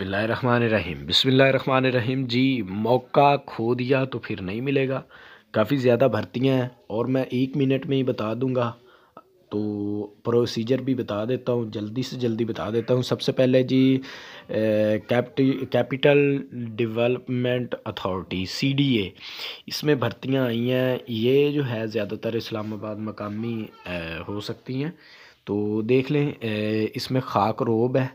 बिसमीम बिसमीम जी मौका खो दिया तो फिर नहीं मिलेगा काफ़ी ज़्यादा भर्तियाँ हैं और मैं एक मिनट में ही बता दूंगा तो प्रोसीजर भी बता देता हूँ जल्दी से जल्दी बता देता हूँ सबसे पहले जी capital development authority C D A इसमें भर्तियाँ आई हैं ये जो है ज़्यादातर इस्लामाबाद मकामी हो सकती हैं तो देख लें इसमें खाक रोब है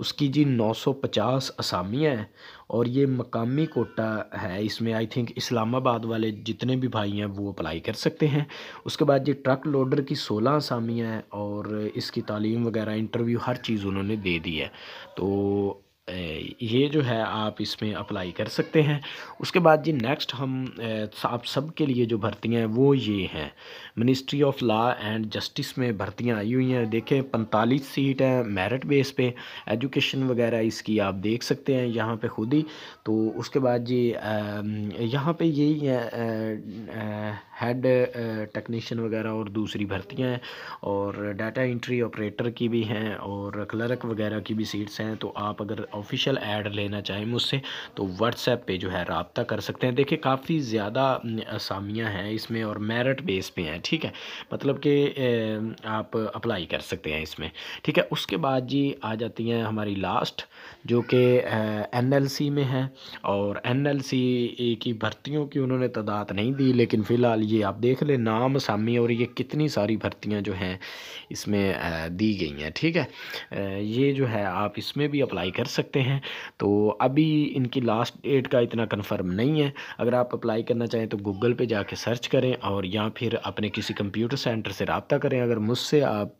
उसकी जी 950 असामियाँ हैं और ये मकामी कोटा है इसमें आई थिंक इस्लामाबाद वाले जितने भी भाई हैं वो अप्लाई कर सकते हैं उसके बाद ये ट्रक लोडर की 16 असामियाँ हैं और इसकी तालीम वगैरह इंटरव्यू हर चीज़ उन्होंने दे दी है तो ये जो है आप इसमें अप्लाई कर सकते हैं उसके बाद जी नेक्स्ट हम आप सब के लिए जो भर्तियां हैं वो ये हैं ministry of law and justice में भर्तियां आई हुई हैं देखें पैंतालीस सीट हैं मेरिट बेस पे एजुकेशन वगैरह इसकी आप देख सकते हैं यहाँ पे खुद ही तो उसके बाद जी यहाँ पे यही है हेड टेक्नीशियन वगैरह और दूसरी भर्तियाँ हैं और डाटा इंट्री ऑपरेटर की भी हैं और क्लर्क वगैरह की भी सीट्स हैं तो आप अगर ऑफिशियल ऐड लेना चाहें मुझसे तो व्हाट्सएप पे जो है रबता कर सकते हैं देखिए काफ़ी ज़्यादा असामियाँ हैं इसमें और मेरिट बेस पे हैं ठीक है मतलब कि आप अप्लाई कर सकते हैं इसमें ठीक है उसके बाद जी आ जाती हैं हमारी लास्ट जो कि सी में है और सी की भर्तियों की उन्होंने तादाद नहीं दी लेकिन फ़िलहाल ये आप देख लें नाम असामी और ये कितनी सारी भर्तियाँ जो हैं इसमें दी गई हैं ठीक है ये जो है आप इसमें भी अप्लाई कर सकते सकते हैं तो अभी इनकी लास्ट डेट का इतना कन्फर्म नहीं है अगर आप अप्लाई करना चाहें तो गूगल पे जाके सर्च करें और या फिर अपने किसी कंप्यूटर सेंटर से रबता करें अगर मुझसे आप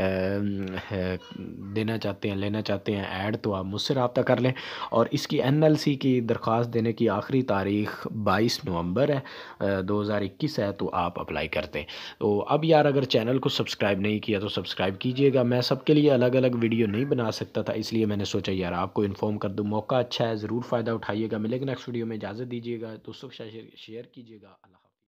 देना चाहते हैं लेना चाहते हैं ऐड तो आप मुझसे रबता कर लें और इसकी एन की दरख्वास्त देने की आखिरी तारीख बाईस नवंबर है दो हज़ार इक्कीस है तो आप अप्लाई कर दें तो अब यार अगर चैनल को सब्सक्राइब नहीं किया तो सब्सक्राइब कीजिएगा मैं सबके लिए अलग अलग वीडियो नहीं बना सकता था इसलिए मैंने सोचा अच्छा यार आपको इन्फॉर्म कर दूँ मौका अच्छा है ज़रूर फ़ायदा उठाइएगा मिलेगा नेक्स्ट वीडियो में इजाज़त दीजिएगा दोस्तों के साथ शेयर कीजिएगा अल्लाह